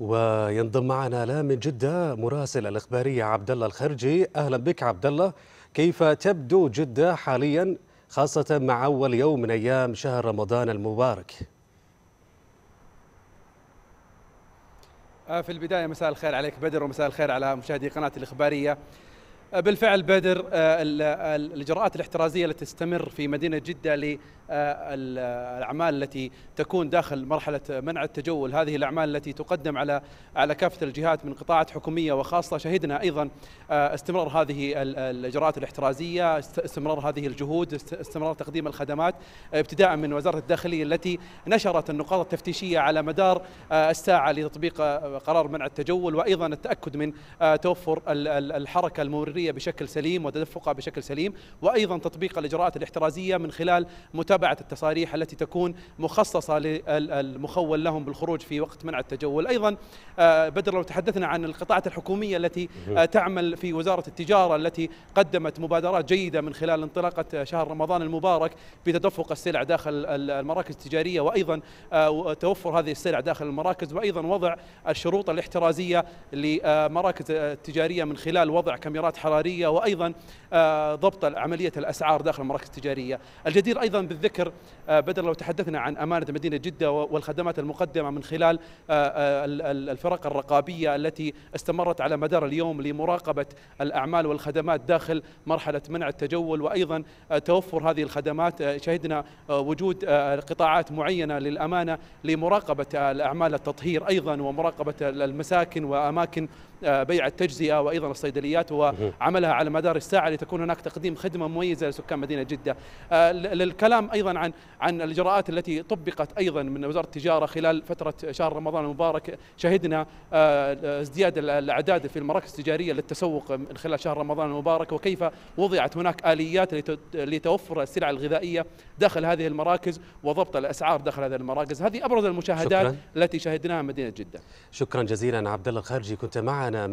وينضم معنا لا من جدة مراسل الإخبارية عبد الله الخرجي أهلا بك عبد الله كيف تبدو جدة حاليا خاصة مع أول يوم من أيام شهر رمضان المبارك آه، في البداية مساء الخير عليك بدر ومساء الخير على مشاهدي قناة الإخبارية بالفعل بدر آه، آه، الاجراءات الاحترازيه التي تستمر في مدينه جده للاعمال آه، التي تكون داخل مرحله منع التجول، هذه الاعمال التي تقدم على على كافه الجهات من قطاعات حكوميه وخاصه، شهدنا ايضا استمرار هذه الاجراءات الاحترازيه، استمرار هذه الجهود، استمرار تقديم الخدمات ابتداء من وزاره الداخليه التي نشرت النقاط التفتيشيه على مدار الساعه لتطبيق قرار منع التجول وايضا التاكد من توفر الحركه المروريه الشعبية بشكل سليم وتدفقها بشكل سليم وأيضا تطبيق الإجراءات الاحترازية من خلال متابعة التصاريح التي تكون مخصصة للمخول لهم بالخروج في وقت منع التجول أيضا آه، بدر لو تحدثنا عن القطاعات الحكومية التي آه، تعمل في وزارة التجارة التي قدمت مبادرات جيدة من خلال انطلاقة آه، شهر رمضان المبارك بتدفق السلع داخل المراكز التجارية وأيضا توفر هذه السلع داخل المراكز وأيضا وضع الشروط الاحترازية لمراكز التجارية من خلال وضع كاميرات حرارية الاستقرارية وأيضا آه، ضبط عملية الأسعار داخل المراكز التجارية الجدير أيضا بالذكر آه، بدل لو تحدثنا عن أمانة مدينة جدة والخدمات المقدمة من خلال آه، الفرق الرقابية التي استمرت على مدار اليوم لمراقبة الأعمال والخدمات داخل مرحلة منع التجول وأيضا توفر هذه الخدمات شهدنا وجود قطاعات معينة للأمانة لمراقبة الأعمال التطهير أيضا ومراقبة المساكن وأماكن بيع التجزئة وأيضا الصيدليات عملها على مدار الساعه لتكون هناك تقديم خدمه مميزه لسكان مدينه جده. آه، للكلام ايضا عن عن الاجراءات التي طبقت ايضا من وزاره التجاره خلال فتره شهر رمضان المبارك شهدنا آه، آه، ازدياد الاعداد في المراكز التجاريه للتسوق من خلال شهر رمضان المبارك وكيف وضعت هناك اليات لتوفر السلع الغذائيه داخل هذه المراكز وضبط الاسعار داخل هذه المراكز، هذه ابرز المشاهدات شكرا. التي شهدناها مدينه جده. شكرا جزيلا عبد الله الخارجي كنت معنا من جدة.